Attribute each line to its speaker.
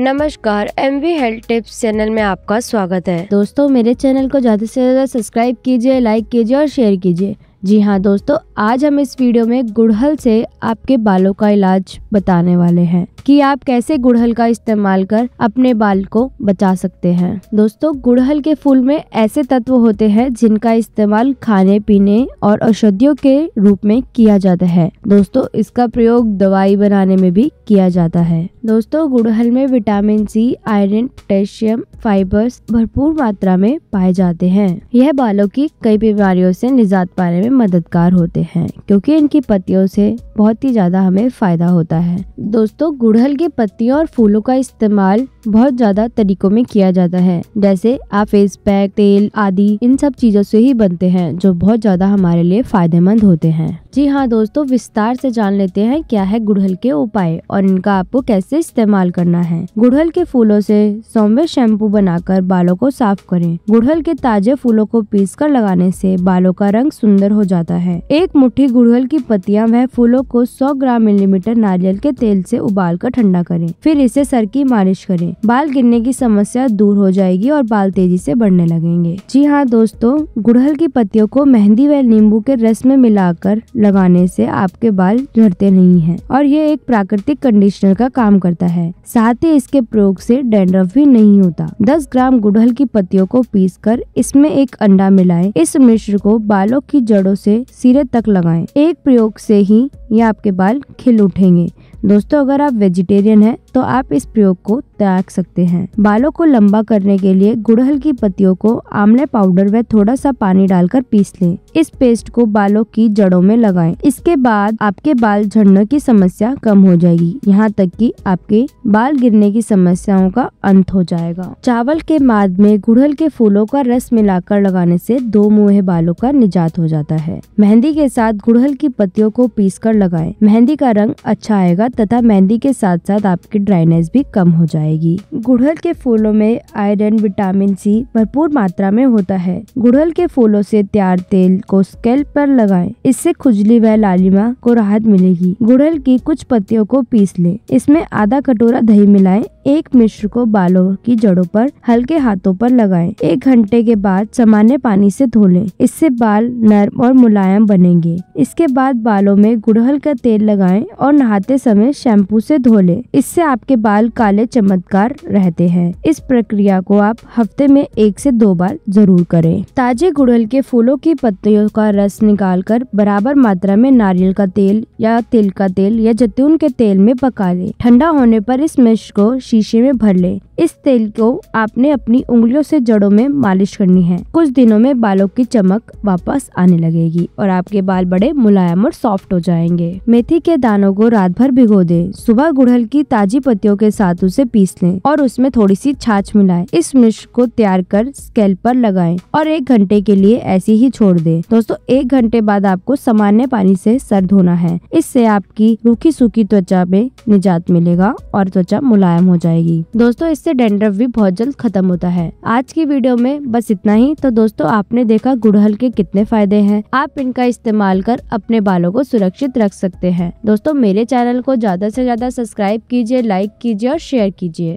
Speaker 1: नमस्कार M V health tips channel में आपका स्वागत है दोस्तों मेरे चैनल को ज्यादा से ज्यादा सब्सक्राइब कीजिए लाइक कीजिए और शेयर कीजिए जी हाँ दोस्तों आज हम इस वीडियो में गुड़हल से आपके बालों का इलाज बताने वाले हैं कि आप कैसे गुड़हल का इस्तेमाल कर अपने बाल को बचा सकते हैं दोस्तों गुड़हल के फूल में ऐसे तत्व होते हैं जिनका इस्तेमाल खाने पीने और औषधियों के रूप में किया जाता है दोस्तों इसका प्रयोग दवाई बनाने में भी किया जाता है दोस्तों गुड़हल में vitamin C iron potassium fibers भरपूर मात्रा में पाए जाते हैं यह बालों की कई बीमारियों से निजात पाने में में मददगार होते हैं क्योंकि इनकी पत्तियों से बहुत ही ज़्यादा हमें फ़ायदा होता है दोस्तों गुड़हल की पत्तियों और फूलों का इस्तेमाल बहुत ज़्यादा तरीकों में किया जाता है जैसे आप फेस पैक तेल आदि इन सब चीज़ों से ही बनते हैं जो बहुत ज़्यादा हमारे लिए फ़ायदेमंद होते हैं जी हाँ दोस्तों विस्तार से जान लेते हैं क्या है गुड़हल के उपाय और इनका आपको कैसे इस्तेमाल करना है गुड़हल के फूलों से सौम्य शैम्पू बनाकर बालों को साफ करें गुड़हल के ताजे फूलों को पीस कर लगाने से बालों का रंग सुंदर हो जाता है एक मुट्ठी गुड़हल की पत्तियां वह फूलों को 100 ग्राम मिलीमीटर नारियल के तेल से उबाल कर ठंडा करें फिर इसे सर की मालिश करें बाल गिरने की समस्या दूर हो जाएगी और बाल तेजी से बढ़ने लगेंगे जी हाँ दोस्तों गुड़हल की पत्तियों को मेहंदी व नींबू के रस में मिलाकर लगाने से आपके बाल झड़ते नहीं हैं और ये एक प्राकृतिक कंडीशनर का काम करता है साथ ही इसके प्रयोग से डेंड्रफ भी नहीं होता 10 ग्राम गुड़हल की पत्तियों को पीसकर इसमें एक अंडा मिलाएं इस मिश्र को बालों की जड़ों से सिरे तक लगाएं एक प्रयोग से ही ये आपके बाल खिल उठेंगे दोस्तों अगर आप वेजिटेरियन हैं तो आप इस प्रयोग को त्याग सकते हैं बालों को लंबा करने के लिए गुड़हल की पत्तियों को आमले पाउडर व थोड़ा सा पानी डालकर पीस लें इस पेस्ट को बालों की जड़ों में लगाएं इसके बाद आपके बाल झड़ने की समस्या कम हो जाएगी यहाँ तक कि आपके बाल गिरने की समस्याओं का अंत हो जाएगा चावल के माद में गुड़हल के फूलों का रस मिलाकर लगाने से दो मुहे बालों का निजात हो जाता है मेहंदी के साथ गुड़हल की पत्तियों को पीस कर लगाए मेहंदी का रंग अच्छा आएगा होगा तथा मेहंदी के साथ साथ आपकी ड्राइनेस भी कम हो जाएगी गुड़हल के फूलों में आयरन विटामिन सी भरपूर मात्रा में होता है गुड़हल के फूलों से तैयार तेल को स्केल पर लगाएं इससे खुजली व लालिमा को राहत मिलेगी गुड़हल की कुछ पत्तियों को पीस लें इसमें आधा कटोरा दही मिलाएं एक मिश्र को बालों की जड़ों पर हल्के हाथों पर लगाएं। एक घंटे के बाद सामान्य पानी से धो लें इससे बाल नरम और मुलायम बनेंगे इसके बाद बालों में गुड़हल का तेल लगाएं और नहाते समय शैम्पू से धो लें इससे आपके बाल काले चमत्कार रहते हैं इस प्रक्रिया को आप हफ्ते में एक से दो बार जरूर करें ताजे गुड़हल के फूलों की पत्तियों का रस निकाल कर बराबर मात्रा में नारियल का तेल या तिल का तेल या जैतून के तेल में पका लें ठंडा होने पर इस मिश्र को शीशे में भर ले इस तेल को आपने अपनी उंगलियों से जड़ों में मालिश करनी है कुछ दिनों में बालों की चमक वापस आने लगेगी और आपके बाल बड़े मुलायम और सॉफ्ट हो जाएंगे मेथी के दानों को रात भर भिगो दे सुबह गुड़हल की ताजी पत्तियों के साथ उसे पीस लें और उसमें थोड़ी सी छाछ मिलाए इस मिश्र को तैयार कर स्केल पर लगाए और एक घंटे के लिए ऐसी ही छोड़ दे दोस्तों एक घंटे बाद आपको सामान्य पानी से सर धोना है इससे आपकी रूखी सूखी त्वचा में निजात मिलेगा और त्वचा मुलायम हो जाए जाएगी दोस्तों इससे डेंड्रव भी बहुत जल्द खत्म होता है आज की वीडियो में बस इतना ही तो दोस्तों आपने देखा गुड़हल के कितने फायदे हैं आप इनका इस्तेमाल कर अपने बालों को सुरक्षित रख सकते हैं दोस्तों मेरे चैनल को ज्यादा से ज्यादा सब्सक्राइब कीजिए लाइक कीजिए और शेयर कीजिए